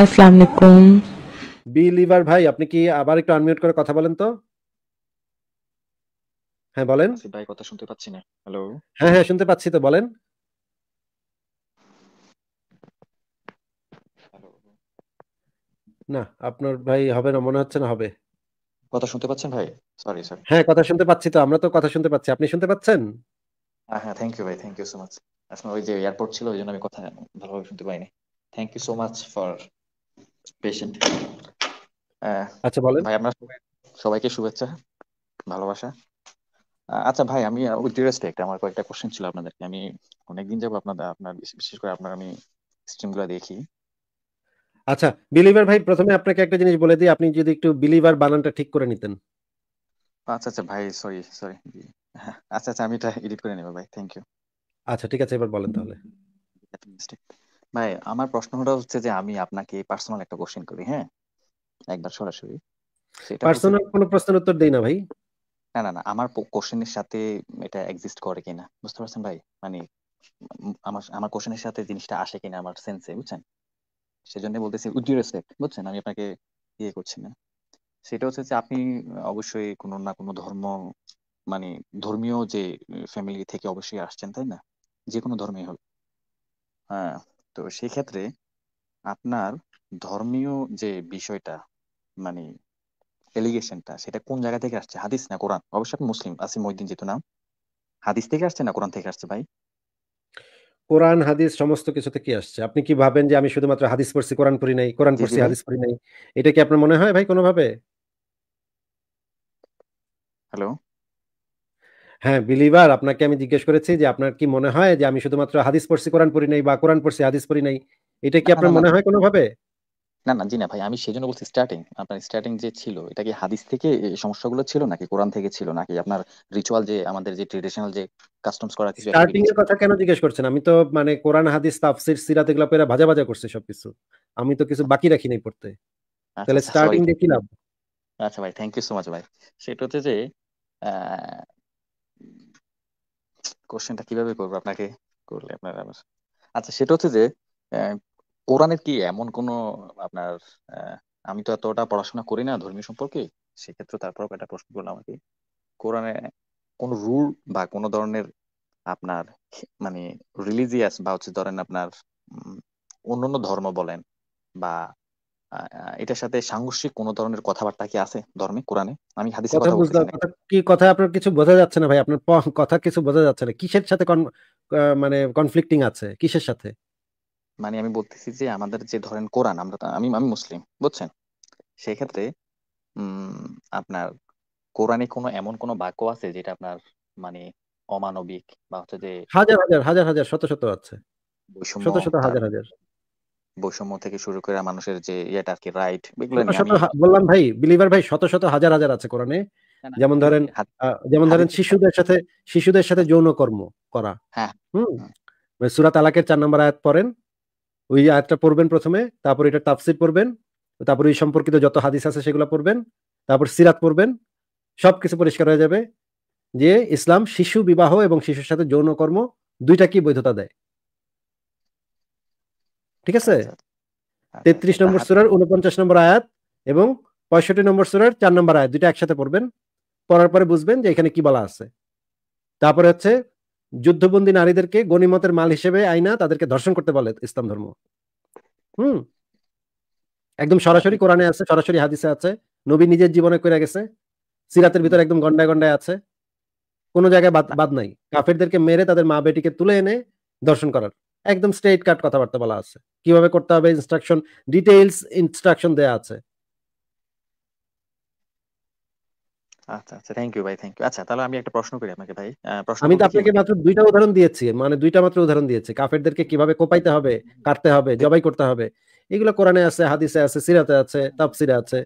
আসসালামু আলাইকুম বিলিভার ভাই আপনি কি আবার একটু আনমিউট করে কথা বলেন তো হ্যাঁ বলেন ভাই কথা শুনতে পাচ্ছি না হ্যালো হ্যাঁ হ্যাঁ শুনতে পাচ্ছি তো বলেন না আপনার ভাই হবে না মনে হচ্ছে না হবে কথা শুনতে পাচ্ছেন ভাই সরি স্যার হ্যাঁ কথা শুনতে পাচ্ছি তো আমরা তো কথা শুনতে পাচ্ছি আপনি শুনতে পাচ্ছেন হ্যাঁ হ্যাঁ থ্যাংক ইউ ভাই থ্যাংক ইউ সো মাচ আসলে ওই যে এয়ারপোর্ট ছিল ওই জন্য আমি কথা ভালোভাবে শুনতে পাইনি thank you so much for patient আচ্ছা বলেন ভাই সবাইকে শুভেচ্ছা ভালোবাসা আচ্ছা ভাই আমি আমার কয়েকটা কোশ্চেন ছিল আপনাদেরকে আমি অনেকদিন আপনাদের আপনার বিশেষ করে আপনার আমি স্ট্রিমগুলো দেখি আচ্ছা বিলিভার ভাই প্রথমে আপনাকে একটা জিনিস বলে দিই আপনি যদি একটু বিলিভার বানানটা ঠিক করে নিতেন আচ্ছা আচ্ছা ভাই সরি সরি আচ্ছা আচ্ছা আমি এটা এডিট করে নেব ভাই থ্যাংক ইউ আচ্ছা ঠিক আছে এবার বলেন তাহলে ভাই আমার প্রশ্নটা হচ্ছে যে আমি আপনাকে পার্সোনাল একটা কোশ্চেন করি হ্যাঁ একবার সরাসরি সেটা পার্সোনাল কোনো প্রশ্নের উত্তর দেই না ভাই না না না আমার কোশ্চেনের সাথে এটা এক্সিস্ট করে কিনা বুঝতে পারছেন ভাই মানে আমার আমার কোশ্চেনের সাথে জিনিসটা আসে কিনা আমার সেন্সে বুঝছেন সেজন্য বলতেছি উইথ রেসপেক্ট বুঝছেন আমি আপনাকে ইয়ে করছি না সেটা হচ্ছে যে আপনি অবশ্যই কোনো না কোনো ধর্ম মানে ধর্মীয় যে ফ্যামিলি থেকে অবশ্যই আসছেন তাই না যে কোনো ধর্মই হোক হ্যাঁ তো সেক্ষেত্রে আপনার ধর্মীয় যে বিষয়টা মানে এলিগেশনটা সেটা কোন জায়গা থেকে আসছে হাদিস না কোরআন অবশ্য আপনি মুসলিম আসিম মহিদ্দিন যেহেতু নাম হাদিস থেকে আসছে না কোরআন থেকে আসছে ভাই কোরআন হাদিস সমস্ত কিছু থেকে আসছে আপনি কি ভাবেন যে আমি শুধুমাত্র হাদিস পড়ছি কোরআন পড়ি নাই কোরআন পড়ছি হাদিস পড়ি নাই এটা কি আপনার মনে হয় ভাই কোনোভাবে হ্যালো হ্যাঁ বিলিভার আপনাকে আমি জিজ্ঞেস করেছি যে আপনার কি মনে হয় যে আমি শুধুমাত্র হাদিস পড়ছি কোরআন পড়ি নাই বা কোরআন পড়ছি হাদিস পড়ি নাই এটা কি আপনার মনে হয় কোনোভাবে না না জি না ভাই আমি সেই জন্য বলছি স্টার্টিং আপনার স্টার্টিং যে ছিল এটা কি হাদিস থেকে সমস্যাগুলো ছিল নাকি কোরআন থেকে ছিল নাকি আপনার রিচুয়াল যে আমাদের যে ট্রেডিশনাল যে কাস্টমস করা কিছু স্টার্টিং এর কথা কেন জিজ্ঞেস করছেন আমি তো মানে কোরআন হাদিস তাফসীর সিরাত এগুলো পেরা ভাজা ভাজা করছি সবকিছু আমি তো কিছু বাকি রাখি নাই পড়তে আচ্ছা, তাহলে স্টার্টিং আচ্ছা, দেখি লাভ আচ্ছা ভাই থ্যাংক ইউ সো মাচ ভাই সেটা হচ্ছে যে কোশ্চেনটা কিভাবে করবো আপনাকে করলে আপনার আচ্ছা সেটা হচ্ছে যে কোরআনের কি এমন কোনো আপনার আমি তো এতটা পড়াশোনা করি না ধর্মীয় সম্পর্কে সেক্ষেত্রে তারপর একটা প্রশ্ন করলাম আমাকে কোরআনে কোন রুল বা কোন ধরনের আপনার মানে রিলিজিয়াস বা হচ্ছে ধরেন আপনার অন্যান্য ধর্ম বলেন বা এটার সাথে সাংঘর্ষিক কোন ধরনের কথাবার্তা কি আছে ধর্মে কোরআনে আমি হাদিসে কথা বুঝলাম কি কথা আপনার কিছু বোঝা যাচ্ছে না ভাই আপনার কথা কিছু বোঝা যাচ্ছে না কিসের সাথে মানে কনফ্লিক্টিং আছে কিসের সাথে মানে আমি বলতেছি যে আমাদের যে ধরেন কোরআন আমরা আমি আমি মুসলিম বুঝছেন সেই ক্ষেত্রে আপনার কোরআনে কোনো এমন কোনো বাক্য আছে যেটা আপনার মানে অমানবিক বা হচ্ছে যে হাজার হাজার হাজার হাজার শত শত আছে শত শত হাজার হাজার বৈষম্য থেকে শুরু করে মানুষের যে ইয়েটা আর কি রাইট বললাম ভাই বিলিভার ভাই শত শত হাজার হাজার আছে কোরআনে যেমন ধরেন যেমন ধরেন শিশুদের সাথে শিশুদের সাথে যৌন কর্ম করা হ্যাঁ, হ্যাঁ, হ্যাঁ। সুরাত আলাকের চার নম্বর আয়াত পড়েন ওই আয়াতটা পড়বেন প্রথমে তারপর এটা তাফসির পড়বেন তারপর ওই সম্পর্কিত যত হাদিস আছে সেগুলো পড়বেন তারপর সিরাত পড়বেন সবকিছু পরিষ্কার হয়ে যাবে যে ইসলাম শিশু বিবাহ এবং শিশুর সাথে যৌন কর্ম দুইটা কি বৈধতা দেয় ঠিক আছে আচ্ছা, আচ্ছা। আচ্ছা, তেত্রিশ নম্বর সুরার উনপঞ্চাশ নম্বর আয়াত এবং পঁয়ষট্টি নম্বর সুরার চার নম্বর আয়াত দুইটা একসাথে পড়বেন পড়ার পরে বুঝবেন যে এখানে কি বলা আছে তারপরে হচ্ছে যুদ্ধবন্দী নারীদেরকে গণিমতের মাল হিসেবে আইনা তাদেরকে ধর্ষণ করতে বলে ইসলাম ধর্ম হুম একদম সরাসরি কোরআনে আছে সরাসরি হাদিসে আছে নবী নিজের জীবনে করে গেছে সিরাতের ভিতরে একদম গন্ডায় গন্ডায় আছে কোনো জায়গায় বাদ নাই কাফেরদেরকে মেরে তাদের মা বেটিকে তুলে এনে দর্শন করার একদম স্ট্রেট কাট কথাবার্তা বলা আছে কিভাবে করতে হবে ইনস্ট্রাকশন ডিটেইলস ইনস্ট্রাকশন দেয়া আছে আচ্ছা আচ্ছা থ্যাংক ইউ ভাই থ্যাংক ইউ আচ্ছা তাহলে আমি একটা প্রশ্ন করি আপনাকে ভাই প্রশ্ন আমি তো আপনাকে মাত্র দুইটা উদাহরণ দিয়েছি মানে দুইটা মাত্র উদাহরণ দিয়েছি কাফেরদেরকে কিভাবে কোপাইতে হবে কাটতে হবে জবাই করতে হবে এগুলো কোরআনে আছে হাদিসে আছে সিরাতে আছে তাফসিরে আছে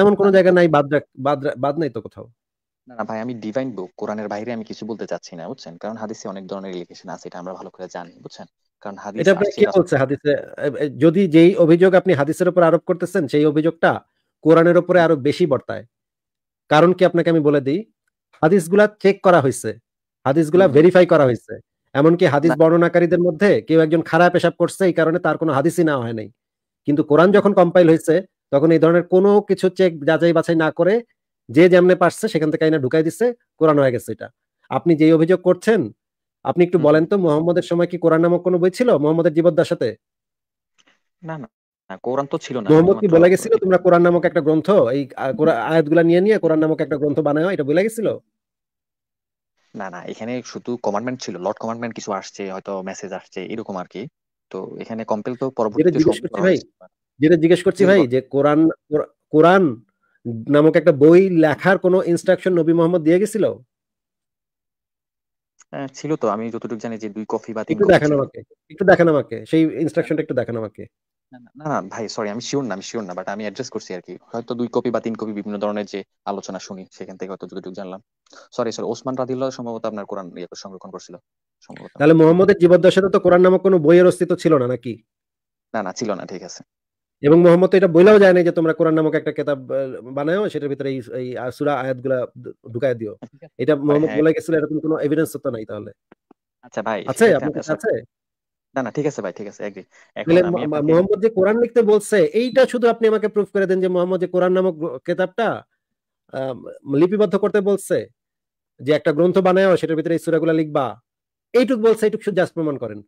এমন কোন জায়গা নাই বাদ বাদ বাদ নাই তো কোথাও না না ভাই আমি ডিভাইন বুক কোরআনের বাইরে আমি কিছু বলতে চাচ্ছি না বুঝছেন কারণ হাদিসে অনেক ধরনের রিলেশন আছে এটা আমরা ভালো করে জানি বুঝছেন কারণ হাদিস এটা কি বলছে হাদিসে যদি যেই অভিযোগ আপনি হাদিসের উপর আরোপ করতেছেন সেই অভিযোগটা কোরআনের উপরে আরো বেশি বর্তায় কারণ কি আপনাকে আমি বলে দিই হাদিসগুলা চেক করা হয়েছে হাদিসগুলা ভেরিফাই করা হয়েছে এমনকি হাদিস বর্ণনাকারীদের মধ্যে কেউ একজন খারাপ পেশাব করছে এই কারণে তার কোনো হাদিসই নেওয়া হয় নাই কিন্তু কোরআন যখন কম্পাইল হয়েছে তখন এই ধরনের কোনো কিছু চেক যাচাই বাছাই না করে যে যেমনে পারছে সেখান থেকে আইনা ঢুকাই দিচ্ছে কোরআন হয়ে গেছে এটা আপনি যেই অভিযোগ করছেন আপনি একটু বলেন তো মোহাম্মদের সময় কি কোরআন নামক কোনো বই ছিল মোহাম্মদের জীবদ্দার সাথে না না কোরআন তো ছিল না মোহাম্মদ কি বলে গেছিল তোমরা কোরআন নামক একটা গ্রন্থ এই আয়াতগুলা নিয়ে নিয়ে কোরআন নামক একটা গ্রন্থ বানায় এটা বলে গেছিল না না এখানে শুধু কমান্ডমেন্ট ছিল লর্ড কমান্ডমেন্ট কিছু আসছে হয়তো মেসেজ আসছে এরকম আর কি তো এখানে কম্পেল তো পরবর্তীতে ভাই যেটা জিজ্ঞেস করছি ভাই যে কোরআন কোরআন নামক একটা বই লেখার কোনো ইনস্ট্রাকশন নবী মোহাম্মদ দিয়ে গেছিল ছিল তো আমি যতটুকু জানি যে দুই কফি বা একটু দেখেন আমাকে একটু দেখেন আমাকে সেই ইনস্ট্রাকশনটা একটু দেখেন আমাকে না না ভাই সরি আমি শিওর না আমি শিওর না বাট আমি অ্যাড্রেস করছি আর কি হয়তো দুই কপি বা তিন কপি বিভিন্ন ধরনের যে আলোচনা শুনি সেখান থেকে হয়তো যতটুকু জানলাম সরি সরি ওসমান রাদিল্লাহ সম্ভবত আপনার কোরআন ইয়ে সংরক্ষণ করছিল সম্ভবত তাহলে মোহাম্মদের জীবদ্দশাতে তো কোরআন নামক কোনো বইয়ের অস্তিত্ব ছিল না নাকি না না ছিল না ঠিক আছে এবং মোহাম্মদ তো এটা বইলাও যায় না যে তোমরা কোরআন নামক একটা কেতাব বানায় সেটার ভিতরে এই সুরা আয়াতগুলা ঢুকায় দিও আচ্ছা। এটা মোহাম্মদ হ্যাঁ। বলে গেছিল এরকম কোনো এভিডেন্স তো নাই তাহলে আচ্ছা ভাই আছে আপনার কাছে আছে না না ঠিক আছে ভাই ঠিক আছে এগ্রি মোহাম্মদ যে কোরআন লিখতে বলছে এইটা শুধু আপনি আমাকে প্রুফ করে দেন যে মোহাম্মদ যে কোরআন নামক কেতাবটা লিপিবদ্ধ করতে বলছে যে একটা গ্রন্থ বানায় সেটার ভিতরে এই সুরাগুলা লিখবা এইটুক বলছে এইটুক শুধু জাস্ট প্রমাণ করেন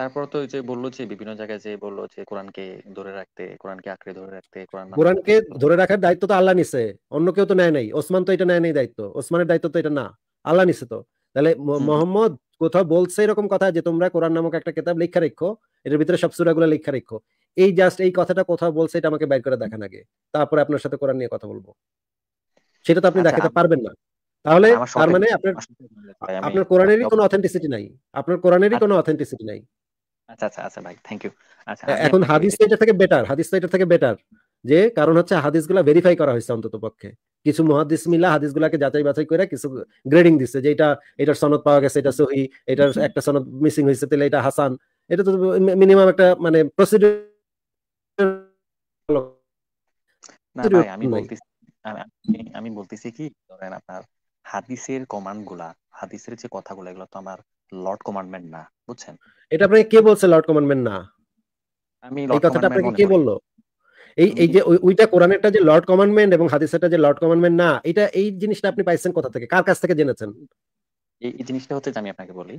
তারপর তো ওই যে বললো যে বিভিন্ন জায়গায় যে বললো যে কোরআনকে ধরে রাখতে কোরআনকে আঁকড়ে ধরে রাখতে কোরআন কোরআনকে ধরে রাখার দায়িত্ব তো আল্লাহ নিছে অন্য কেউ তো নেয় নাই ওসমান তো এটা নেয় নাই দায়িত্ব ওসমানের দায়িত্ব তো এটা না আল্লাহ নিছে তো তাহলে মোহাম্মদ কোথাও বলছে এরকম কথা যে তোমরা কোরআন নামক একটা কিতাব লেখা রেখো এটার ভিতরে সব সুরা সুরাগুলো লেখা রেখো এই জাস্ট এই কথাটা কোথাও বলছে এটা আমাকে বের করে দেখা লাগে তারপরে আপনার সাথে কোরআন নিয়ে কথা বলবো সেটা তো আপনি আচ্ছা, দেখাতে পারবেন না তাহলে তার মানে আপনার আপনার কোরআনেরই কোনো অথেন্টিসিটি নাই আপনার কোরআনেরই কোনো অথেন্টিসিটি আচ্ছা। নাই আচ্ছা আচ্ছা আচ্ছা ভাই থ্যাংক ইউ আচ্ছা এখন হাদিস এটা থেকে বেটার হাদিস এটা থেকে বেটার যে কারণ হচ্ছে হাদিসগুলো ভেরিফাই করা হয়েছে অন্তত পক্ষে কিছু মহাদিস মিলা হাদিসগুলোকে যাচাই বাছাই করে কিছু গ্রেডিং দিচ্ছে যে এটা এটার সনদ পাওয়া গেছে এটা সহি এটার একটা সনদ মিসিং হয়েছে তাহলে এটা হাসান এটা তো মিনিমাম একটা মানে প্রসিডিউর আমি বলতেছি আমি বলতেছি কি ধরেন আপনার হাদিসের কমান্ড গুলা হাদিসের যে কথাগুলো এগুলো তো আমার লর্ড কমান্ডমেন্ট না বুঝছেন এটা আপনাকে কে বলছে লর্ড কমান্ডমেন্ট না আমি এই কথাটা আপনাকে কে বললো এই এই যে ওইটা কোরআনেরটা যে লর্ড কমান্ডমেন্ট এবং হাদিসেরটা যে লর্ড কমান্ডমেন্ট না এটা এই জিনিসটা আপনি পাইছেন কোথা থেকে কার কাছ থেকে জেনেছেন এই জিনিসটা হচ্ছে আমি আপনাকে বলি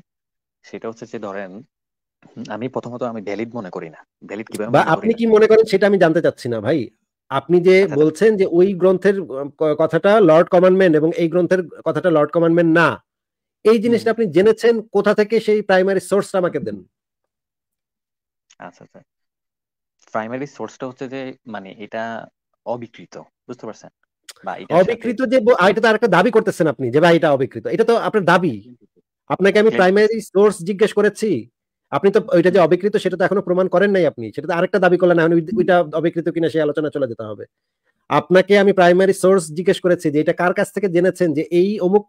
সেটা হচ্ছে যে ধরেন আমি প্রথমত আমি ভ্যালিড মনে করি না ভ্যালিড কিভাবে আপনি কি মনে করেন সেটা আমি জানতে চাচ্ছি না ভাই আপনি যে আচ্ছা, আচ্ছা। বলছেন যে ওই গ্রন্থের কথাটা লর্ড কমান্ডমেন্ট এবং এই গ্রন্থের কথাটা লর্ড কমান্ডমেন্ট না এই জিনিসটা আপনি জেনেছেন কোথা থেকে সেই প্রাইমারি সোর্সটা আমাকে দেন আচ্ছা আচ্ছা প্রাইমারি সোর্সটা হচ্ছে যে মানে এটা অবিকৃত বুঝতে পারছেন অবিকৃত যে এটা তো আরেকটা দাবি করতেছেন আপনি যে ভাই এটা অবিকৃত এটা তো আপনার দাবি আপনাকে আমি প্রাইমারি হ্যাঁ। সোর্স জিজ্ঞেস করেছি আপনি তো ওইটা যে অবিকৃত সেটা তো এখনো প্রমাণ করেন নাই আপনি সেটা তো আরেকটা দাবি করলেন এখন ওইটা অবিকৃত কিনা সেই আলোচনা চলে যেতে হবে আপনাকে আমি প্রাইমারি সোর্স জিজ্ঞেস করেছি যে এটা কার কাছ থেকে জেনেছেন যে এই অমুক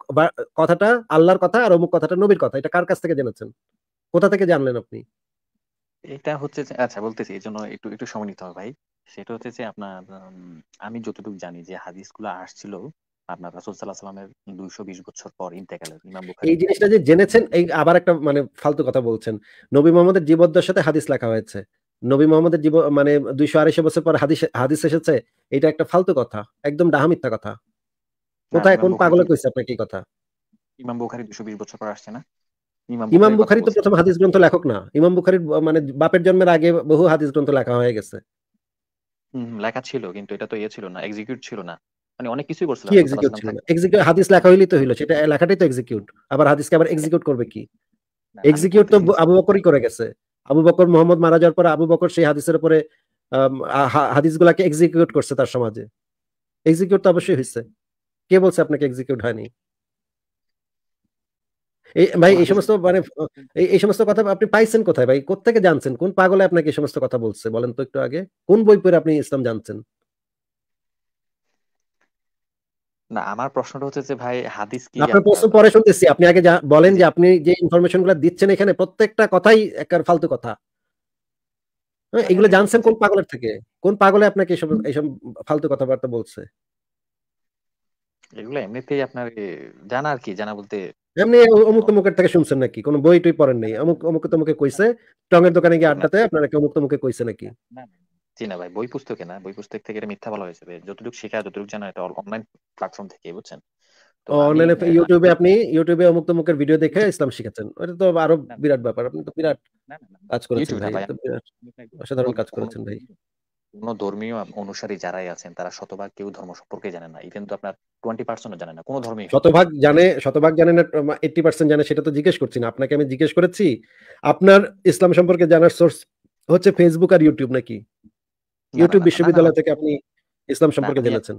কথাটা আল্লাহর কথা আর অমুক কথাটা নবীর কথা এটা কার কাছ থেকে জেনেছেন কোথা থেকে জানলেন আপনি এটা হচ্ছে আচ্ছা বলতেছি এই জন্য একটু একটু সময় নিতে হবে ভাই সেটা হচ্ছে যে আপনার আমি যতটুকু জানি যে হাদিসগুলো আসছিল আপনার রাসূল সাল্লাল্লাহু আলাইহি 220 বছর পর ইন্তেকালের ইমাম বুখারী এই জিনিসটা যে জেনেছেন এই আবার একটা মানে ফালতু কথা বলছেন নবী মুহাম্মদের জীবদ্দশার সাথে হাদিস লেখা হয়েছে নবী জীব মানে বছর পর হাদিস হাদিস এসেছে এটা একটা ফালতু কথা একদম কথা কোথায় কোন পাগল কইছে আপনাকে কথা ইমাম বুখারী 220 বছর পর আসছে না ইমাম বুখারী তো প্রথম হাদিস গ্রন্থ লেখক না ইমাম বুখারীর মানে বাপের জন্মের আগে বহু হাদিস গ্রন্থ লেখা হয়ে গেছে লেখা ছিল কিন্তু এটা তো ইয়ে ছিল না এক্সিকিউট ছিল না মানে অনেক কিছুই করছিল কি এক্সিকিউট ছিল এক্সিকিউট হাদিস লেখা তো সেটা লেখাটাই তো এক্সিকিউট আবার হাদিসকে আবার এক্সিকিউট করবে কি এক্সিকিউট তো আবু বকরই করে গেছে আবু বকর মোহাম্মদ মারা যাওয়ার আবু বকর সেই হাদিসের উপরে এক্সিকিউট করছে তার সমাজে এক্সিকিউট তো অবশ্যই কে বলছে আপনাকে এক্সিকিউট হয়নি এই ভাই এই সমস্ত মানে এই সমস্ত কথা আপনি পাইছেন কোথায় ভাই কোথেকে জানছেন কোন পাগলে আপনাকে এই সমস্ত কথা বলছে বলেন তো একটু আগে কোন বই পড়ে আপনি ইসলাম জানছেন না আমার প্রশ্নটা হচ্ছে যে ভাই হাদিস কি আপনি প্রশ্ন পরে শুনতেছি আপনি আগে বলেন যে আপনি যে ইনফরমেশন গুলো দিচ্ছেন এখানে প্রত্যেকটা কথাই একার ফালতু কথা হ্যাঁ, হ্যাঁ, এগুলো হ্যাঁ, জানছেন কোন পাগলের থেকে কোন পাগলে আপনাকে এসব এইসব ফালতু কথাবার্তা বলছে এগুলো এমনিতেই আপনার জানা আর কি জানা বলতে এমনি অমুক তমুকের থেকে শুনছেন নাকি কোন বই টই পড়েন নাই অমুক অমুক তমুকে কইছে টঙের দোকানে গিয়ে আড্ডাতে আপনারা কি অমুক তমুকে কইছে নাকি না জি না ভাই বই পুস্তকে না বই পুস্তক থেকে এটা মিথ্যা বলা হয়েছে যতটুকু শেখা যতটুকু জানা এটা অনলাইন প্ল্যাটফর্ম থেকে বুঝছেন অনলাইনে ইউটিউবে আপনি ইউটিউবে অমুক তমুকের ভিডিও দেখে ইসলাম শিখেছেন ওটা তো আরো বিরাট ব্যাপার আপনি তো বিরাট কাজ করেছেন ভাই অসাধারণ কাজ করেছেন ভাই কোন ধর্মীয় অনুসারী যারাই আছেন তারা শতভাগ কেউ ধর্ম সম্পর্কে জানে না ইভেন তো আপনার টোয়েন্টি পার্সেন্ট জানে না কোন ধর্মই শতভাগ জানে শতভাগ জানে না এইটটি পার্সেন্ট জানে সেটা তো জিজ্ঞেস করছি না আপনাকে আমি জিজ্ঞেস করেছি আপনার ইসলাম সম্পর্কে জানার সোর্স হচ্ছে ফেসবুক আর ইউটিউব নাকি ইউটিউব বিশ্ববিদ্যালয় থেকে আপনি ইসলাম সম্পর্কে জেনেছেন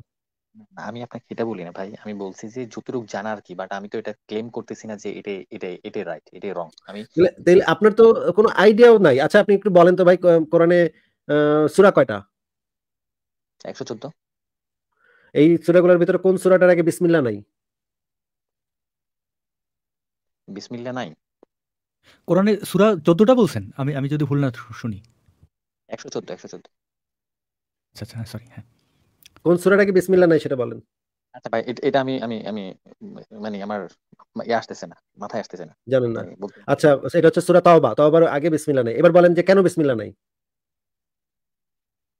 আমি আপনাকে এটা বলি না ভাই আমি বলছি যে যতটুকু জানার কি বাট আমি তো এটা ক্লেম করতেছি না যে এটা এটা এটা রাইট এটা রং আমি তাহলে আপনার তো কোনো আইডিয়াও নাই আচ্ছা আপনি একটু বলেন তো ভাই কোরআনে সূরা কয়টা 114 এই সূরাগুলোর ভিতরে কোন সূরাটার আগে বিসমিল্লাহ নাই বিসমিল্লাহ নাই কোরআনে সূরা 14টা বলছেন আমি আমি যদি ভুল না শুনি 114 114 আচ্ছা সরি আচ্ছা, হ্যাঁ কোন সূরাটাকে বিসমিল্লাহ নাই সেটা বলেন আচ্ছা ভাই এটা আমি আমি আমি মানে আমার ইয়ে আসতেছে না মাথায় আসতেছে না জানেন না আচ্ছা এটা হচ্ছে সূরা তাওবা তাওবার আগে বিসমিল্লাহ নাই এবার বলেন যে কেন বিসমিল্লাহ নাই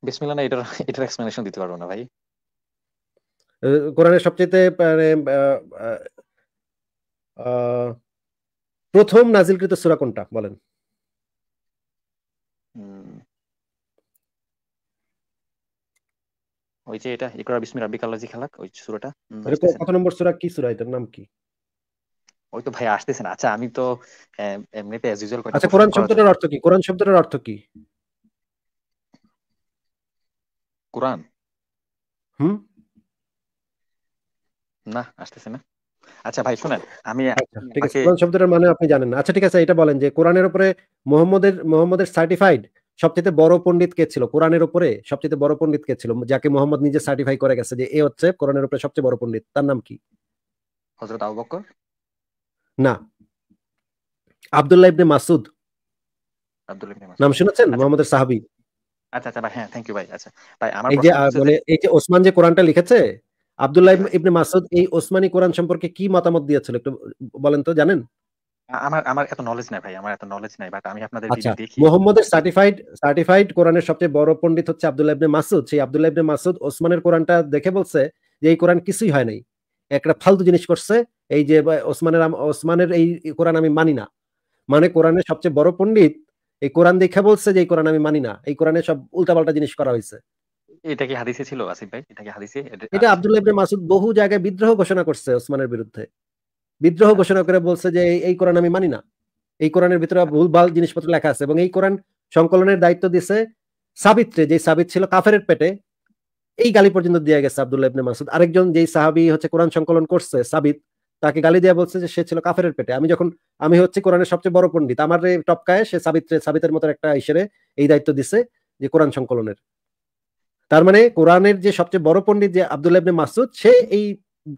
বিসমিল্লাহ নাই এক্সপ্লেনেশন দিতে পারবো না ভাই কোরআনের সবচেয়ে মানে প্রথম নাজিলকৃত সূরা কোনটা বলেন ওই যে এটা ইকরা বিসমি রাব্বিকা আল্লাজি খালাক ওই সূরাটা কত নম্বর সূরা কি সূরা এটার নাম কি ওই তো ভাই আসতেছেন আচ্ছা আমি তো এমনিতে অ্যাজ ইউজুয়াল আচ্ছা কোরআন শব্দটার অর্থ কি কোরআন শব্দটার অর্থ কি কোরআন হুম না আসতেছে না আচ্ছা ভাই শুনেন আমি আচ্ছা, ঠিক আছে কোরআন শব্দটার মানে আপনি জানেন আচ্ছা ঠিক আছে এটা বলেন যে কোরআনের উপরে মোহাম্মদের মোহাম্মদের সার্টিফাইড সবচেয়ে বড় পণ্ডিত কে ছিল কোরআনের উপরে সবচেয়ে বড় পণ্ডিত কে ছিল যাকে মোহাম্মদ নিজে সার্টিফাই করে গেছে যে এ হচ্ছে কোরআনের উপরে সবচেয়ে বড় পণ্ডিত তার নাম কি হযরত আবু বকর না আব্দুল্লাহ ইবনে মাসুদ নাম শুনেছেন আচ্ছা। মোহাম্মদের সাহাবি আচ্ছা আচ্ছা ভাই হ্যাঁ থ্যাংক ইউ ভাই আচ্ছা ভাই আমার এই যে মানে এই যে ওসমান যে কোরআনটা লিখেছে আব্দুল্লাহ ইবনে মাসুদ এই ওসমানী কোরআন সম্পর্কে কি মতামত দিয়েছিল একটু বলেন তো জানেন আমার আমার এত নলেজ নাই ভাই আমার এত নলেজ নাই বাট আমি আপনাদের আচ্ছা, দেখি সার্টিফাইড সার্টিফাইড কোরআনের সবচেয়ে বড় পণ্ডিত হচ্ছে আব্দুল্লাহ ইবনে মাসুদ সেই আব্দুল্লাহ ইবনে মাসুদ ওসমানের কোরআনটা দেখে বলছে যে এই কোরআন কিছুই হয় নাই একটা ফালতু জিনিস করছে এই যে ওসমানের ওসমানের এই কোরআন আমি মানি না মানে কোরআনের সবচেয়ে বড় পণ্ডিত এই কোরআন দেখে বলছে যে এই কোরআন আমি মানি না এই কোরআনে সব উল্টাপাল্টা জিনিস করা হয়েছে এটা কি হাদিসে ছিল আসিফ ভাই এটা কি হাদিসে এটা আব্দুল্লাহ ইবনে মাসুদ বহু জায়গায় বিদ্রোহ ঘোষণা করছে ওসমানের বিরুদ্ধে বিদ্রোহ ঘোষণা করে বলছে যে এই কোরআন আমি মানি না এই কোরআনের ভিতরে ভুল ভাল জিনিসপত্র লেখা আছে এবং এই কোরআন সংকলনের দায়িত্ব দিছে সাবিত্রে যে সাবিত ছিল কাফের পেটে এই গালি পর্যন্ত দিয়ে গেছে আবদুল্লাহ ইবনে মাসুদ আরেকজন যেই সাহাবি হচ্ছে কোরআন সংকলন করছে সাবিত তাকে গালি দিয়ে বলছে যে সে ছিল কাফের পেটে আমি যখন আমি হচ্ছে কোরআনের সবচেয়ে বড় পণ্ডিত আমার এই টপকায় সে সাবিত্রে সাবিতের মতো একটা হিসেবে এই দায়িত্ব দিছে যে কোরআন সংকলনের তার মানে কোরআনের যে সবচেয়ে বড় পণ্ডিত যে আবদুল্লাহ ইবনে মাসুদ সে এই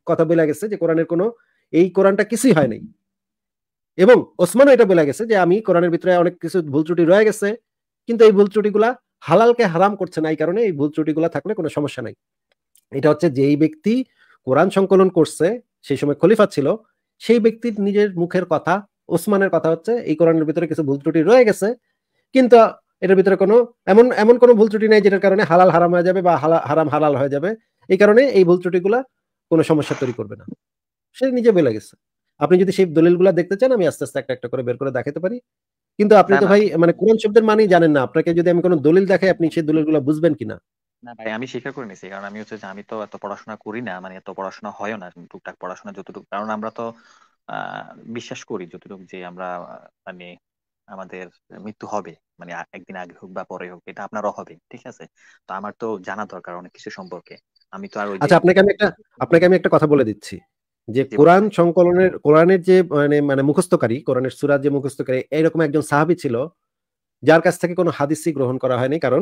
কথা বলে গেছে যে কোরআনের কোনো এই কোরআনটা কিছুই হয় নাই এবং ওসমানও এটা বলে গেছে যে আমি কোরআনের ভিতরে অনেক কিছু ভুল ত্রুটি রয়ে গেছে কিন্তু এই ভুল ত্রুটিগুলা হালালকে হারাম করছে না এই কারণে এই ভুল ত্রুটিগুলা থাকলে কোনো সমস্যা নাই এটা হচ্ছে যেই ব্যক্তি কোরআন সংকলন করছে সেই সময় খলিফা ছিল সেই ব্যক্তির নিজের মুখের কথা ওসমানের কথা হচ্ছে এই কোরআনের ভিতরে কিছু ভুল ত্রুটি রয়ে গেছে কিন্তু এটার ভিতরে কোনো এমন এমন কোনো ভুল ত্রুটি নাই যেটার কারণে হালাল হারাম হয়ে যাবে বা হারাম হালাল হয়ে যাবে এই কারণে এই ভুল ত্রুটিগুলা কোনো সমস্যা তৈরি করবে না সে নিজে বলে গেছে আপনি যদি সেই দলিলগুলা দেখতে চান আমি আস্তে আস্তে একটা একটা করে বের করে দেখাতে পারি কিন্তু আপনি তো ভাই মানে কোরআন শব্দের মানেই জানেন না আপনাকে যদি আমি কোনো দলিল দেখাই আপনি সেই দলিলগুলো বুঝবেন কিনা না ভাই আমি স্বীকার করে নিছি কারণ আমি হচ্ছে যে আমি তো এত পড়াশোনা করি না মানে এত পড়াশোনা হয় না টুকটাক পড়াশোনা যতটুকু কারণ আমরা তো বিশ্বাস করি যতটুকু যে আমরা মানে আমাদের মৃত্যু হবে মানে একদিন আগে হোক বা পরে হোক এটা আপনারও হবে ঠিক আছে তো আমার তো জানা দরকার অনেক কিছু সম্পর্কে আমি তো আর আচ্ছা আপনাকে আমি একটা আপনাকে আমি একটা কথা বলে দিচ্ছি যে কোরআন সংকলনের কোরআনের যে মানে মানে মুখস্থকারী কোরআনের সুরাজ যে মুখস্থকারী এরকম একজন সাহাবি ছিল যার কাছ থেকে কোনো হাদিসি গ্রহণ করা হয়নি কারণ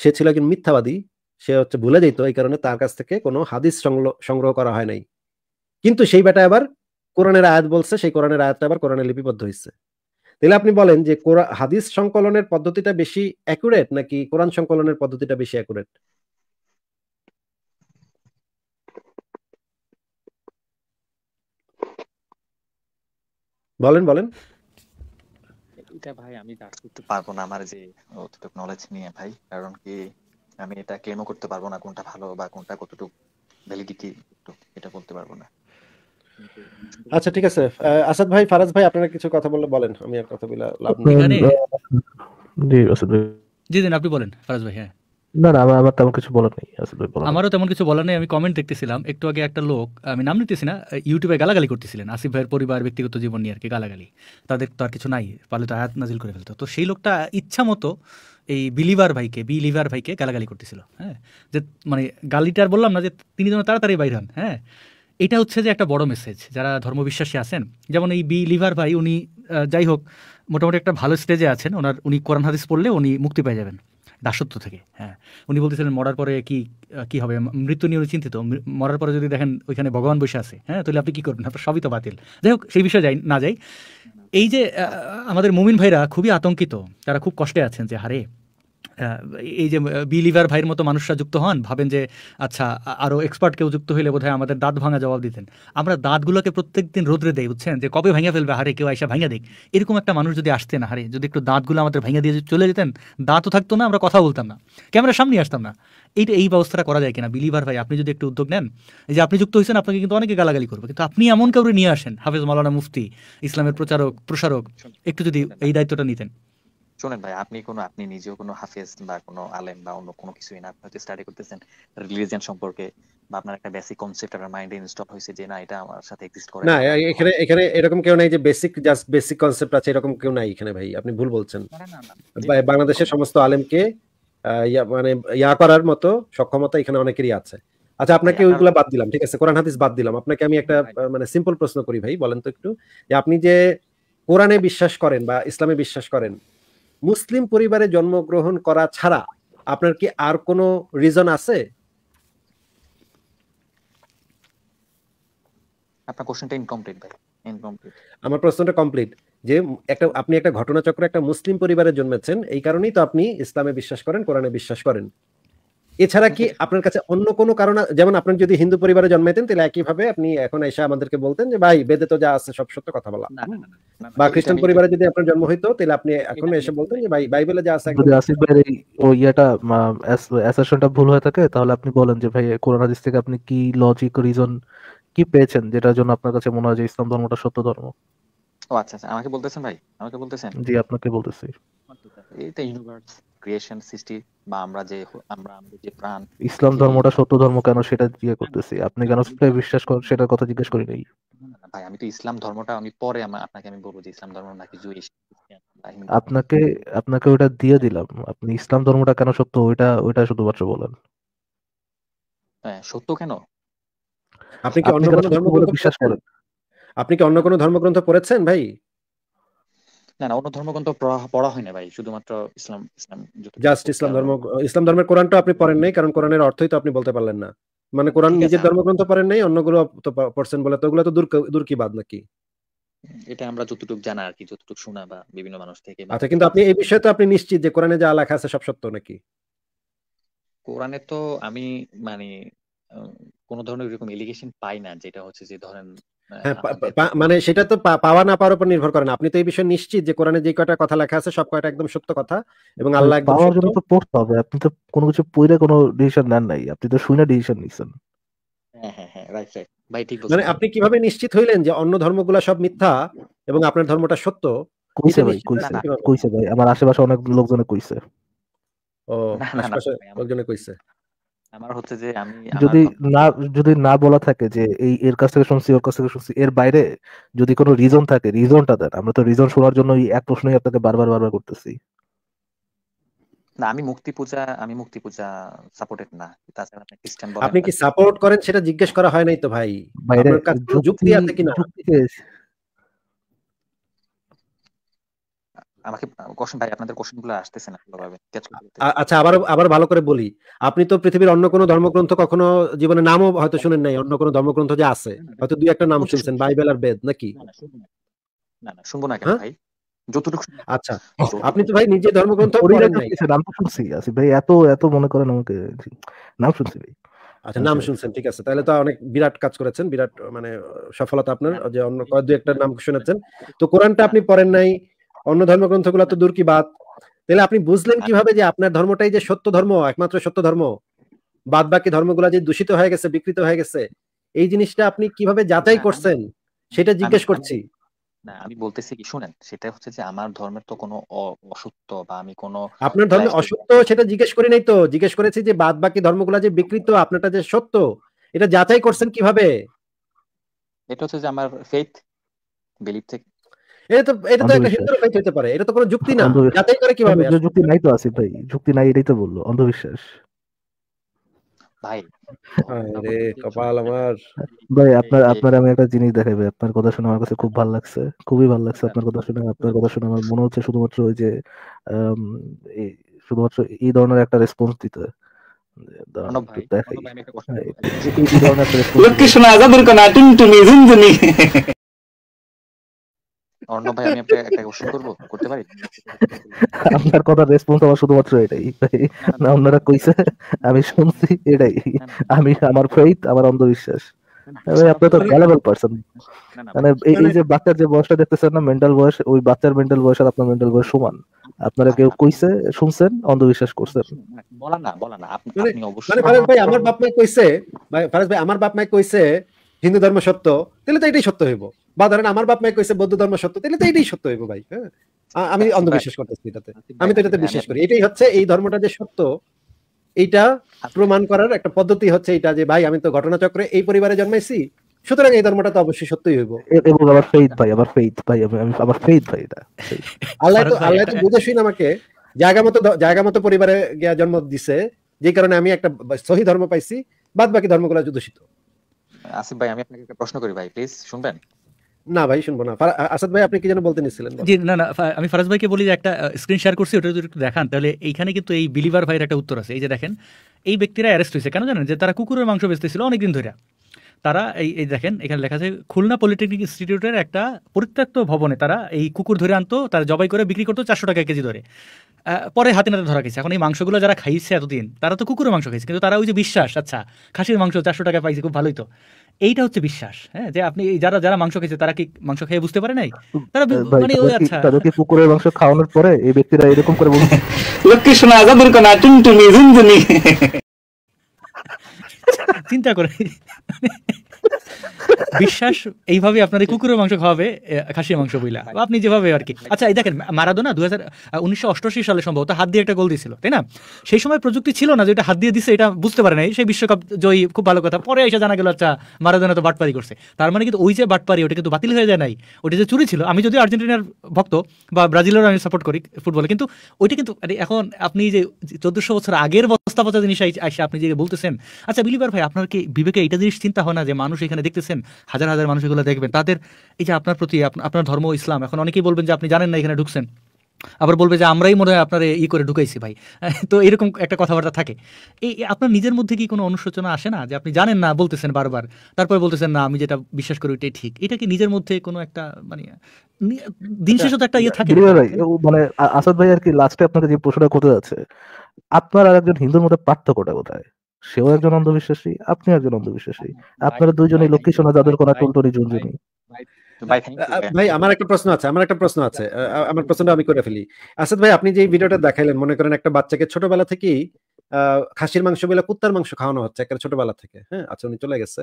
সে ছিল একজন মিথ্যাবাদী সে হচ্ছে ভুলে যেত এই কারণে তার কাছ থেকে কোনো হাদিস সংগ্রহ করা হয় নাই কিন্তু সেই বেটা আবার কোরআনের আয়াত বলছে সেই কোরআনের আয়াতটা আবার কোরআনে লিপিবদ্ধ হয়েছে তাহলে আপনি বলেন যে কোরআন হাদিস সংকলনের পদ্ধতিটা বেশি অ্যাকুরেট নাকি কোরআন সংকলনের পদ্ধতিটা বেশি অ্যাকুরেট বলেন বলেন এটা ভাই আমি কাজ করতে পারবো না আমার যে অতটুকু নলেজ নিয়ে ভাই কারণ কি আমি এটা ক্লেমও করতে পারবো না কোনটা ভালো বা কোনটা কতটুকু ভ্যালিডিটি এটা বলতে পারবো না আচ্ছা ঠিক আছে আসাদ ভাই ফারাজ ভাই আপনারা কিছু কথা বললে বলেন আমি আর কথা বলে লাভ নেই জি আসাদ ভাই জি দিন আপনি বলেন ফারাজ ভাই হ্যাঁ না না আমার তেমন কিছু বলার নেই আসলে আমারও তেমন কিছু বলার নেই আমি কমেন্ট দেখতেছিলাম একটু আগে একটা লোক আমি নাম নিতেছি না ইউটিউবে গালাগালি করতেছিলেন আসিফ ভাইয়ের পরিবার ব্যক্তিগত জীবন নিয়ে আর কি গালাগালি তাদের তো আর কিছু নাই পারলে তো আয়াত নাজিল করে ফেলতো তো সেই লোকটা ইচ্ছা মতো এই বিলিভার ভাইকে বিলিভার ভাইকে গালাগালি করতেছিল হ্যাঁ যে মানে গালিটার বললাম না যে তিনি যেন তাড়াতাড়ি বাইর হন হ্যাঁ এটা হচ্ছে যে একটা বড় মেসেজ যারা ধর্মবিশ্বাসী আছেন যেমন এই বি লিভার ভাই উনি যাই হোক মোটামুটি একটা ভালো স্টেজে আছেন ওনার উনি কোরআন হাদিস পড়লে উনি মুক্তি পেয়ে যাবেন দাসত্ব থেকে হ্যাঁ উনি বলতেছিলেন মরার পরে কি কি হবে মৃত্যু নিয়ে চিন্তিত মরার পরে যদি দেখেন ওইখানে ভগবান বসে আছে হ্যাঁ তাহলে আপনি কি করবেন আপনার সবই তো বাতিল যাই হোক সেই বিষয়ে যাই না যাই এই যে আমাদের মুমিন ভাইরা খুবই আতঙ্কিত তারা খুব কষ্টে আছেন যে হারে এই যে বিলিভার ভাইয়ের মতো মানুষরা যুক্ত হন ভাবেন যে আচ্ছা আরও এক্সপার্ট কেউ যুক্ত হইলে বোধহয় আমাদের দাঁত ভাঙা জবাব দিতেন আমরা দাঁতগুলোকে প্রত্যেক দিন রোদ্রে দেয় বুঝছেন যে কবে ভাঙা ফেলবে হারে কেউ আইসা ভাঙা দেখ এরকম একটা মানুষ যদি আসতেন হারে যদি একটু দাঁতগুলো আমাদের ভাঙা দিয়ে চলে যেতেন দাঁতও থাকতো না আমরা কথা বলতাম না ক্যামেরার সামনে আসতাম না এইটা এই ব্যবস্থাটা করা যায় কিনা বিলিভার ভাই আপনি যদি একটু উদ্যোগ নেন এই যে আপনি যুক্ত হয়েছেন আপনাকে কিন্তু অনেকে গালাগালি করবে কিন্তু আপনি এমন কাউরে নিয়ে আসেন হাফেজ মালানা মুফতি ইসলামের প্রচারক প্রসারক একটু যদি এই দায়িত্বটা নিতেন শোনেন ভাই আপনি কোনো আপনি নিজেও কোনো হাফেজ বা কোনো আলেম বা অন্য কোনো কিছুই না আপনি হয়তো স্টাডি করতেছেন রিলিজিয়ন সম্পর্কে বা আপনার একটা বেসিক কনসেপ্ট আপনার মাইন্ডে ইনস্টল হয়েছে যে না এটা আমার সাথে এক্সিস্ট করে না এখানে এখানে এরকম কেউ নাই যে বেসিক জাস্ট বেসিক কনসেপ্ট আছে এরকম কেউ নাই এখানে ভাই আপনি ভুল বলছেন বাংলাদেশের সমস্ত আলেমকে মানে ইয়া করার মতো সক্ষমতা এখানে অনেকেরই আছে আচ্ছা আপনাকে ওইগুলো বাদ দিলাম ঠিক আছে কোরআন হাদিস বাদ দিলাম আপনাকে আমি একটা মানে সিম্পল প্রশ্ন করি ভাই বলেন তো একটু যে আপনি যে কোরআনে বিশ্বাস করেন বা ইসলামে বিশ্বাস করেন মুসলিম পরিবারে জন্মগ্রহণ করা ছাড়া আপনার কি আর কোনো রিজন আছে আমার প্রশ্নটা কমপ্লিট যে একটা আপনি একটা ঘটনাচক্র একটা মুসলিম পরিবারে জন্মেছেন এই কারণেই তো আপনি ইসলামে বিশ্বাস করেন কোরআনে বিশ্বাস করেন এছাড়া কি আপনার কাছে অন্য কোনো কারণ যেমন আপনি যদি হিন্দু পরিবারে জন্মাইতেন তাহলে একইভাবে আপনি এখন এসে আমাদেরকে বলতেন যে ভাই বেদে তো যা আছে সব সত্য কথা বলা বা খ্রিস্টান পরিবারে যদি আপনার জন্ম হইতো তাহলে আপনি এখন এসে বলতেন যে ভাই বাইবেলে যা আছে যদি আসিফ ভাই ওই ইয়াটা অ্যাসারশনটা ভুল হয়ে থাকে তাহলে আপনি বলেন যে ভাই কোরআন হাদিস থেকে আপনি কি লজিক রিজন কি পেয়েছেন যেটার জন্য আপনার কাছে মনে হয় যে ইসলাম ধর্মটা সত্য ধর্ম ও আচ্ছা আচ্ছা আমাকে বলতেছেন ভাই আমাকে বলতেছেন জি আপনাকে বলতেছি এটা ইউনিভার্স ক্রিয়েশন সৃষ্টি বা আমরা যে আমরা আমাদের যে প্রাণ ইসলাম ধর্মটা সত্য ধর্ম কেন সেটা জিজ্ঞেস ইয়ে করতেছি আপনি কেন বিশ্বাস করেন সেটা কথা জিজ্ঞেস করি নাই ভাই আমি তো ইসলাম ধর্মটা আমি পরে আপনাকে আমি বলবো যে ইসলাম ধর্ম নাকি জুইশ আপনাকে আপনাকে ওটা দিয়ে দিলাম আপনি ইসলাম ধর্মটা কেন সত্য ওইটা ওইটা শুধুমাত্র বলেন হ্যাঁ সত্য কেন আপনি কি অন্য কোনো ধর্মগ্রন্থ বিশ্বাস করেন আপনি কি অন্য কোনো ধর্মগ্রন্থ পড়েছেন ভাই না অন্য ধর্মগ্রন্থ পড়া হয় না ভাই শুধুমাত্র ইসলাম ইসলাম জাস্ট ইসলাম ধর্ম ইসলাম ধর্মের আপনি পড়েন নাই কারণ কোরআনের অর্থই তো আপনি বলতে পারলেন না মানে কোরআন নিজের ধর্মগ্রন্থ পড়েন নাই অন্যগুলো তো পড়ছেন বলে তো ওগুলো তো দূর দূর কি বাদ নাকি এটা আমরা যতটুকু জানা আর কি যতটুকু শোনা বা বিভিন্ন মানুষ থেকে আচ্ছা কিন্তু আপনি এই বিষয়ে তো আপনি নিশ্চিত যে কোরআনে যা লেখা আছে সব সত্য নাকি কোরআনে তো আমি মানে কোন ধরনের এরকম এলিগেশন পাই না যেটা হচ্ছে যে ধরেন হ্যাঁ, হ্যাঁ, মানে সেটা তো পাওয়া না পাওয়ার উপর নির্ভর করে না আপনি তো এই বিষয়ে নিশ্চিত যে কোরআনে যে কয়টা কথা লেখা আছে সব কয়টা একদম সত্য কথা এবং আল্লাহ একদম পাওয়ার জন্য তো পড়তে হবে আপনি তো কোনো কিছু পড়ে কোনো ডিসিশন নেন নাই আপনি তো শুনে ডিসিশন নিছেন হ্যাঁ হ্যাঁ হ্যাঁ রাইট রাইট ভাই ঠিক মানে আপনি কিভাবে নিশ্চিত হইলেন যে অন্য ধর্মগুলো সব মিথ্যা এবং আপনার ধর্মটা সত্য কইছে ভাই কইছে কইছে ভাই আমার আশেপাশে অনেক লোকজনে কইছে ও আশেপাশে লোকজনে কইছে আমার হচ্ছে যে আমি যদি না যদি না বলা থাকে যে এই এর কাছ থেকে শুনছি ওর কাছ থেকে শুনছি এর বাইরে যদি কোনো রিজন থাকে রিজনটা দেন আমরা তো রিজন শোনার জন্য এই এক প্রশ্নই আপনাকে বারবার বারবার করতেছি না আমি মুক্তি পূজা আমি মুক্তি পূজা সাপোর্টেড না তাছাড়া আপনি খ্রিস্টান বলেন আপনি কি সাপোর্ট করেন সেটা জিজ্ঞেস করা হয় নাই তো ভাই আপনার কাছে যুক্তি আছে কিনা আমাকে কোশ্চেন ভাই আপনাদের কোশ্চেনগুলো আসতেছে না ভালোভাবে আচ্ছা আবার আবার ভালো করে বলি আপনি তো পৃথিবীর অন্য ধর্মগ্রন্থ কখনো জীবনে নামও হয়তো শুনেন নাই অন্য ধর্মগ্রন্থ যে আছে হয়তো দুই একটা নাম শুনছেন বাইবেল আর বেদ নাকি না না শুনবো না কেন হ্যাঁ? ভাই আচ্ছা, আচ্ছা, আচ্ছা। ঠিক আছে তাহলে তো অনেক বিরাট কাজ করেছেন বিরাট মানে সফলতা আপনার যে অন্য দুই একটা নাম শুনেছেন তো কোরআনটা আপনি পড়েন নাই অন্য ধর্মগ্রন্থগুলো তো দূর কি বাদ তাহলে আপনি বুঝলেন কিভাবে যে আপনার ধর্মটাই যে সত্য ধর্ম একমাত্র সত্য ধর্ম বাদ বাকি ধর্মগুলো যে দূষিত হয়ে গেছে বিকৃত হয়ে গেছে এই জিনিসটা আপনি কিভাবে যাচাই করছেন সেটা জিজ্ঞেস করছি না আমি বলতেছি কি শুনেন সেটা হচ্ছে যে আমার ধর্মের তো কোনো অসত্য বা আমি কোনো আপনার ধর্ম অসত্য সেটা জিজ্ঞেস করি নাই তো জিজ্ঞেস করেছি যে বাদ বাকি ধর্মগুলো যে বিকৃত আপনারটা যে সত্য এটা যাচাই করছেন কিভাবে এটা হচ্ছে যে আমার ফেথ বিলিভ থেকে এটা তো একটা হিন্দুর হতে পারে এটা তো কোনো যুক্তি না যাতে করে কিভাবে যুক্তি নাই তো আছে ভাই যুক্তি নাই এটাই তো বললো অন্ধবিশ্বাস খুবই ভালো লাগছে আপনার কথা শুনে আপনার কথা শুনে আমার মনে হচ্ছে শুধুমাত্র ওই যে শুধুমাত্র এই ধরনের একটা রেসপন্স দিতে দেখাই একটা হ্যাঁ, অর্ণব ভাই আমি আপনাকে একটা কোশ্চেন করব করতে পারি আপনার কথা রেসপন্স আমার শুধুমাত্র এটাই না আপনারা কইছে আমি শুনছি এটাই আমি আমার ফেইথ আমার অন্ধবিশ্বাস আপনি তো ভ্যালুয়েবল পার্সন মানে এই যে বাচ্চার যে বয়সটা দেখতেছেন না মেন্টাল বয়স ওই বাচ্চার মেন্টাল বয়স আর আপনার মেন্টাল বয়স সমান আপনারা কেউ আচ্ছা। কইছে শুনছেন অন্ধবিশ্বাস করছেন বলা না বলা না মানে, আপনি অবশ্যই মানে ফারাজ ভাই আমার বাপ মা কইছে ভাই ফারাজ ভাই আমার বাপ মা কইছে হিন্দু ধর্ম সত্য তাহলে তো এটাই সত্য হইবো বা ধরেন আমার বাপ মাই কইছে বৌদ্ধ ধর্ম সত্য তাহলে তো এটাই সত্য হইব ভাই হ্যাঁ আমি আচ্ছা, অন্ধবিশ্বাস করতেছি এটাতে আচ্ছা, আমি তো এটাতে বিশ্বাস করি এটাই হচ্ছে এই ধর্মটা যে সত্য এইটা আচ্ছা। প্রমাণ করার একটা পদ্ধতি হচ্ছে এটা যে ভাই আমি তো ঘটনাচক্রে এই পরিবারে জন্মাইছি সুতরাং এই ধর্মটা তো অবশ্যই সত্যই হইব এবং আমার ফেইথ ভাই আমার ফেইথ ভাই আমি আমার ফেইথ ভাই এটা আল্লাহ তো আল্লাহ তো বুঝাশুই আমাকে জায়গা মতো জায়গা মতো পরিবারে গিয়া জন্ম দিছে যে কারণে আমি একটা সহি ধর্ম পাইছি বাদ বাকি ধর্মগুলো দূষিত আসিফ ভাই আমি আপনাকে একটা প্রশ্ন করি ভাই প্লিজ শুনবেন না ভাই শুনবো না আসাদ ভাই আপনি কি যেন বলতে নিছিলেন জি না না আমি ফারাজ ভাইকে বলি যে একটা স্ক্রিন শেয়ার করছি ওটা যদি একটু দেখান তাহলে এইখানে কিন্তু এই বিলিভার ভাইয়ের একটা উত্তর আছে এই যে দেখেন এই ব্যক্তিরা অ্যারেস্ট হয়েছে কেন জানেন যে তারা কুকুরের মাংস বেচতেছিল অনেকদিন ধরে তারা এই এই দেখেন এখানে লেখা আছে খুলনা পলিটেকনিক ইনস্টিটিউটের একটা পরিত্যক্ত ভবনে তারা এই কুকুর ধরে আনতো তারা জবাই করে বিক্রি করতো চারশো টাকা কেজি ধরে পরে হাতে নাতে ধরা খেয়েছে এখন এই মাংসগুলো যারা খাইছে এতদিন তারা তো কুকুরের মাংস খাইছে কিন্তু তারা ওই যে বিশ্বাস আচ্ছা খাসির মাংস চারশো টাকা পাইছে খুব ভালোই তো এইটা হচ্ছে বিশ্বাস হ্যাঁ যে আপনি যারা যারা মাংস খেয়েছে তারা কি মাংস খেয়ে বুঝতে পারে নাই তারা মানে ওই আচ্ছা তাদেরকে কুকুরের মাংস খাওয়ানোর পরে এই ব্যক্তিরা এরকম করে বলছে লক্ষ্মী শোনা যাদুর কোনা টুনটুনি ঝুনঝুনি চিন্তা করে বিশ্বাস এইভাবে আপনার কুকুরের মাংস খাওয়াবে খাসির মাংস বইলা আপনি যেভাবে আর কি আচ্ছা এই দেখেন মারাদোনা দু হাজার সালে সম্ভবত হাত দিয়ে একটা গোল দিয়েছিল তাই না সেই সময় প্রযুক্তি ছিল না যেটা হাত দিয়ে দিছে এটা বুঝতে পারে নাই সেই বিশ্বকাপ জয়ী খুব ভালো কথা পরে এসে জানা গেল আচ্ছা মারাদোনা তো বাটপারি করছে তার মানে কিন্তু ওই যে বাটপারি ওটা কিন্তু বাতিল হয়ে যায় নাই ওটা যে চুরি ছিল আমি যদি আর্জেন্টিনার ভক্ত বা ব্রাজিলেরও আমি সাপোর্ট করি ফুটবলে কিন্তু ওইটা কিন্তু এখন আপনি যে চোদ্দশো বছর আগের বস্তা জিনিস আসে আপনি যে বলতেছেন আচ্ছা বিলিবার ভাই আপনার কি বিবেকে এটা জিনিস চিন্তা হয় না যে মানুষ এখানে এখানে দেখতেছেন হাজার হাজার মানুষ এগুলো দেখবেন তাদের এই যে আপনার প্রতি আপনার ধর্ম ইসলাম এখন অনেকেই বলবেন যে আপনি জানেন না এখানে ঢুকছেন আবার বলবে যে আমরাই মনে হয় আপনার ই করে ঢুকাইছি ভাই তো এরকম একটা কথাবার্তা থাকে এই আপনার নিজের মধ্যে কি কোনো অনুশোচনা আসে না যে আপনি জানেন না বলতেছেন বারবার তারপরে বলতেছেন না আমি যেটা বিশ্বাস করি ওইটাই ঠিক এটা কি নিজের মধ্যে কোনো একটা মানে দিন শেষে তো একটা ইয়ে থাকে মানে আসাদ ভাই আর কি লাস্টে আপনাকে যে প্রশ্নটা করতে যাচ্ছে আপনার আর একজন হিন্দুর মধ্যে পার্থক্যটা কোথায় সেও একজন অন্ধবিশ্বাসী আপনি একজন অন্ধবিশ্বাসী আপনারা দুইজনই লক্ষ্মী সোনা যাদের কোনা টুলটুলি ঝুনঝুনি ভাই আমার একটা প্রশ্ন আছে আমার একটা প্রশ্ন আছে আমার প্রশ্নটা আমি করে ফেলি আসাদ ভাই আপনি যে ভিডিওটা দেখাইলেন মনে করেন একটা বাচ্চাকে ছোটবেলা থেকেই খাসির মাংস বলে কুত্তার মাংস খাওয়ানো হচ্ছে একটা ছোটবেলা থেকে হ্যাঁ আচ্ছা উনি চলে গেছে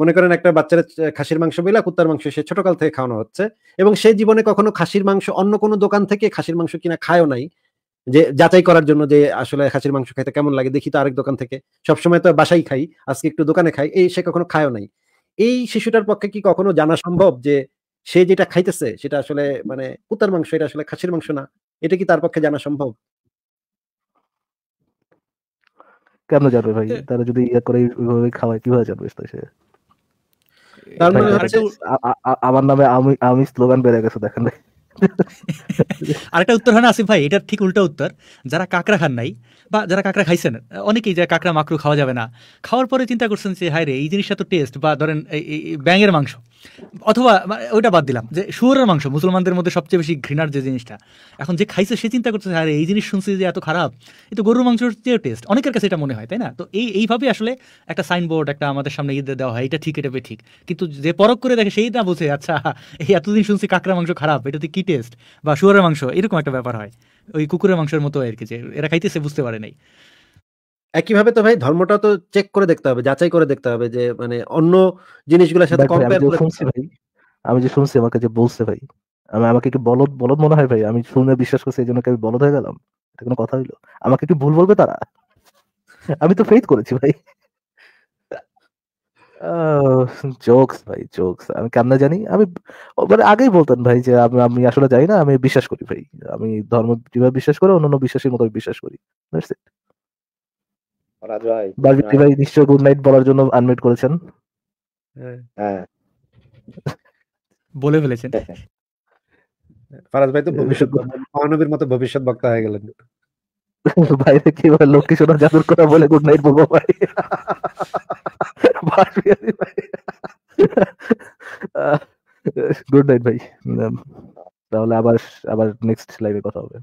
মনে করেন একটা বাচ্চার খাসির মাংস বলে কুত্তার মাংস সে ছোটকাল থেকে খাওয়ানো হচ্ছে এবং সে জীবনে কখনো খাসির মাংস অন্য কোনো দোকান থেকে খাসির মাংস কিনা খায়ও নাই যে যাচাই করার জন্য যে আসলে খাসির মাংস খাইতে কেমন লাগে দেখি তো আরেক দোকান থেকে সবসময় তো বাসাই খাই আজকে একটু দোকানে খাই এই সে কখনো খায়ও নাই এই শিশুটার পক্ষে কি কখনো জানা সম্ভব যে সে যেটা খাইতেছে সেটা আসলে মানে কুতার মাংস এটা আসলে খাসির মাংস না এটা কি তার পক্ষে জানা সম্ভব কেন যাবে ভাই তারা যদি ইয়া করে ওইভাবে খাওয়ায় কিভাবে জানবে সে মানে আমার নামে আমি আমি স্লোগান বেড়ে গেছে দেখেন ভাই আরেকটা উত্তর হয় না আসিফ ভাই এটার ঠিক উল্টা উত্তর যারা কাঁকড়া খান নাই বা যারা কাঁকড়া খাইছেন অনেকেই যে কাঁকড়া মাকড়ু খাওয়া যাবে না খাওয়ার পরে চিন্তা করছেন যে হায় রে এই জিনিসটা তো টেস্ট বা ধরেন ব্যাঙের মাংস অথবা ওইটা বাদ দিলাম যে শুয়ারের মাংস মুসলমানদের মধ্যে সবচেয়ে বেশি ঘৃণার যে জিনিসটা এখন যে খাইছে সে চিন্তা করছে আরে এই জিনিস শুনছি যে এত খারাপ এই তো গরুর মাংসের চেয়ে টেস্ট অনেকের কাছে এটা মনে হয় তাই না তো এই এইভাবে আসলে একটা সাইনবোর্ড একটা আমাদের সামনে ঈদে দেওয়া হয় এটা ঠিক এটা বে ঠিক কিন্তু যে পরক করে দেখে সেই না বোঝে আচ্ছা এই এতদিন শুনছি কাঁকড়া মাংস খারাপ এটাতে কি টেস্ট বা শুয়ারের মাংস এরকম একটা ব্যাপার হয় ওই কুকুরের মাংসের মতো আর কি যে এরা খাইতেছে বুঝতে পারে নাই একইভাবে তো ভাই ধর্মটা তো চেক করে দেখতে হবে যাচাই করে দেখতে হবে যে মানে অন্য জিনিসগুলোর সাথে কম্পেয়ার করে শুনছি ভাই আমি যে শুনছি আমাকে যে বলছে ভাই আমি আমাকে কি বলদ বলদ মনে হয় ভাই আমি শুনে বিশ্বাস করছি এজন্য আমি বলদ হয়ে গেলাম এটা কোনো কথা হইলো আমাকে কি ভুল বলবে তারা আমি তো ফেইথ করেছি ভাই জোকস ভাই জোকস আমি কেমনে জানি আমি মানে আগেই বলতেন ভাই যে আমি আমি আসলে যাই না আমি বিশ্বাস করি ভাই আমি ধর্ম বিশ্বাস করে অন্যান্য বিশ্বাসের মতো বিশ্বাস করি দ্যাটস ইট ভাই নিশ্চয় গুড নাইট বলার জন্য আনমিট করেছেন হ্যাঁ।, হ্যাঁ বলে ফেলেছেন হ্যাঁ, হ্যাঁ। ফারাজ ভাই তো ভবিষ্যৎ মহানবীর মতো ভবিষ্যৎ বক্তা হয়ে গেলেন বাইরে কি ভাই লক্ষ্মী সোনা জাদুর কথা বলে গুড নাইট বলবো ভাই গুড নাইট ভাই তাহলে আবার আবার নেক্সট লাইভে কথা হবে